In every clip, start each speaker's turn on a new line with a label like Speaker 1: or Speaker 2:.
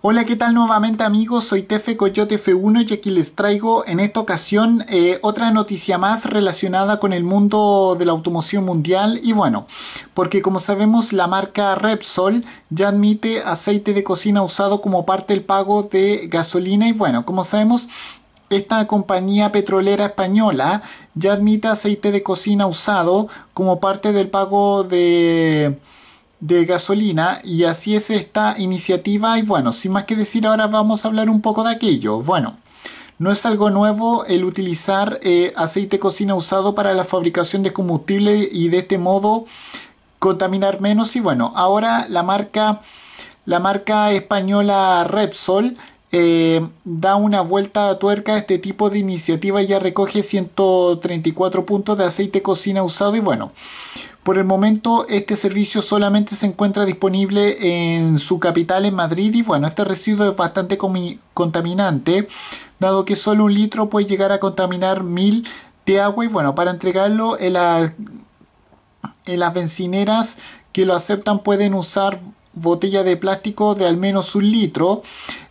Speaker 1: Hola, ¿qué tal nuevamente amigos? Soy Tefe Coyote F1 y aquí les traigo en esta ocasión eh, otra noticia más relacionada con el mundo de la automoción mundial y bueno, porque como sabemos la marca Repsol ya admite aceite de cocina usado como parte del pago de gasolina y bueno, como sabemos esta compañía petrolera española ya admite aceite de cocina usado como parte del pago de de gasolina y así es esta iniciativa y bueno, sin más que decir ahora vamos a hablar un poco de aquello. Bueno, no es algo nuevo el utilizar eh, aceite cocina usado para la fabricación de combustible y de este modo contaminar menos y bueno, ahora la marca la marca española Repsol eh, da una vuelta a tuerca a este tipo de iniciativa ya recoge 134 puntos de aceite cocina usado y bueno, por el momento este servicio solamente se encuentra disponible en su capital en Madrid y bueno, este residuo es bastante contaminante, dado que solo un litro puede llegar a contaminar mil de agua y bueno, para entregarlo en, en las bencineras que lo aceptan pueden usar botella de plástico de al menos un litro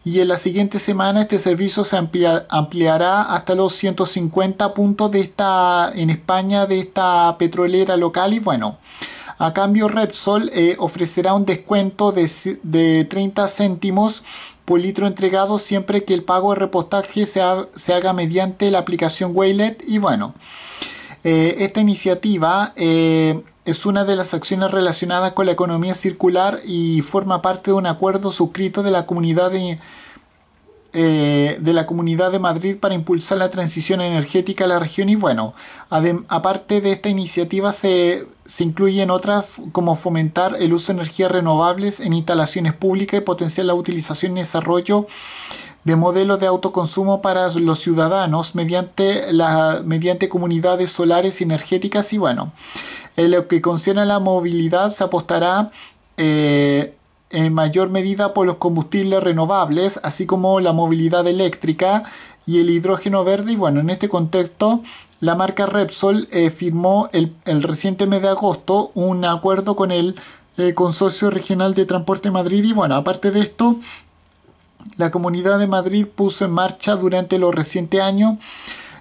Speaker 1: y en la siguiente semana este servicio se ampliará hasta los 150 puntos de esta, en España de esta petrolera local y bueno. A cambio, Repsol eh, ofrecerá un descuento de, 30 céntimos por litro entregado siempre que el pago de repostaje se, se haga mediante la aplicación Waylet y bueno eh, esta iniciativa eh, es una de las acciones relacionadas con la economía circular y forma parte de un acuerdo suscrito de la comunidad de, eh, la Comunidad de Madrid para impulsar la transición energética a la región y bueno, aparte de esta iniciativa se, se incluyen otras como fomentar el uso de energías renovables en instalaciones públicas y potenciar la utilización y desarrollo de modelos de autoconsumo para los ciudadanos mediante, la, mediante comunidades solares energéticas y bueno, en lo que concierne a la movilidad, se apostará eh, en mayor medida por los combustibles renovables, así como la movilidad eléctrica y el hidrógeno verde. Y bueno, en este contexto, la marca Repsol eh, firmó el, reciente mes de agosto un acuerdo con el eh, Consorcio Regional de Transporte Madrid. Y bueno, aparte de esto, la Comunidad de Madrid puso en marcha durante los recientes años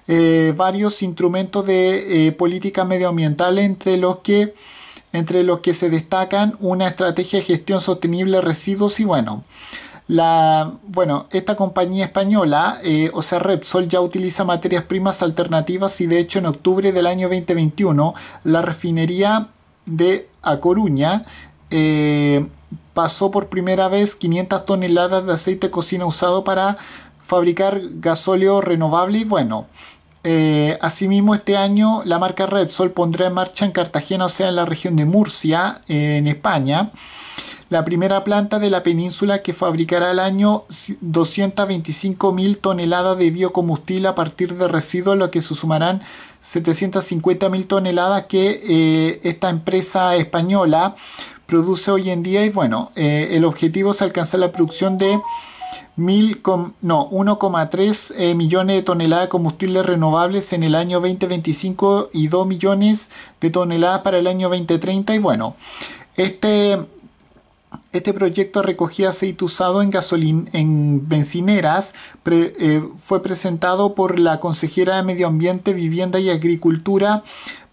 Speaker 1: eh, varios instrumentos de eh, política medioambiental entre los que entre los que se destacan una estrategia de gestión sostenible de residuos y bueno la bueno esta compañía española eh, o sea Repsol ya utiliza materias primas alternativas y de hecho en octubre del año 2021 la refinería de A Coruña pasó por primera vez 500 toneladas de aceite de cocina usado para fabricar gasóleo renovable y bueno eh, asimismo, este año la marca Repsol pondrá en marcha en Cartagena, o sea, en la región de Murcia, eh, en España, la primera planta de la península que fabricará al año 225.000 toneladas de biocombustible a partir de residuos, lo que se sumarán 750.000 toneladas que eh, esta empresa española produce hoy en día. Y bueno, el objetivo es alcanzar la producción de no, 1,3 eh, millones de toneladas de combustibles renovables en el año 2025 y 2 millones de toneladas para el año 2030. Y bueno, este, este proyecto recogía aceite usado en, gasolina en bencineras eh, fue presentado por la consejera de Medio Ambiente, Vivienda y Agricultura,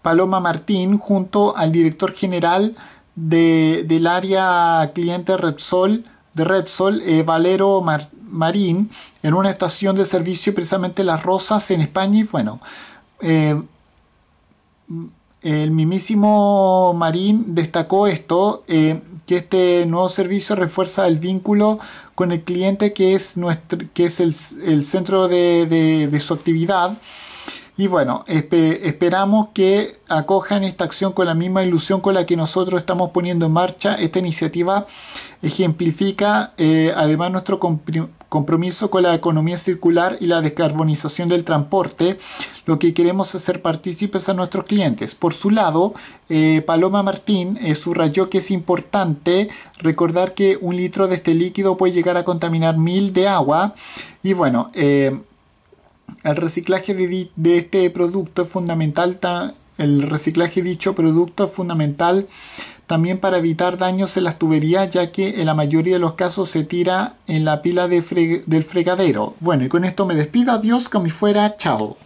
Speaker 1: Paloma Martín, junto al director general de, del área cliente Repsol, de Repsol, eh, Valero Marín, en una estación de servicio precisamente Las Rosas en España. Y bueno, eh, el mismísimo Marín destacó esto, eh, que este nuevo servicio refuerza el vínculo con el cliente que es, nuestro, que es el, centro de, de su actividad. Y bueno, esperamos que acojan esta acción con la misma ilusión con la que nosotros estamos poniendo en marcha. Esta iniciativa ejemplifica eh, además nuestro compromiso con la economía circular y la descarbonización del transporte, lo que queremos hacer partícipes a nuestros clientes. Por su lado, eh, Paloma Martín eh, subrayó que es importante recordar que un litro de este líquido puede llegar a contaminar mil de agua. Y bueno, el reciclaje de, este producto es fundamental, el reciclaje dicho producto es fundamental también para evitar daños en las tuberías, ya que en la mayoría de los casos se tira en la pila del fregadero. Bueno, y con esto me despido, adiós, como fuera, chao.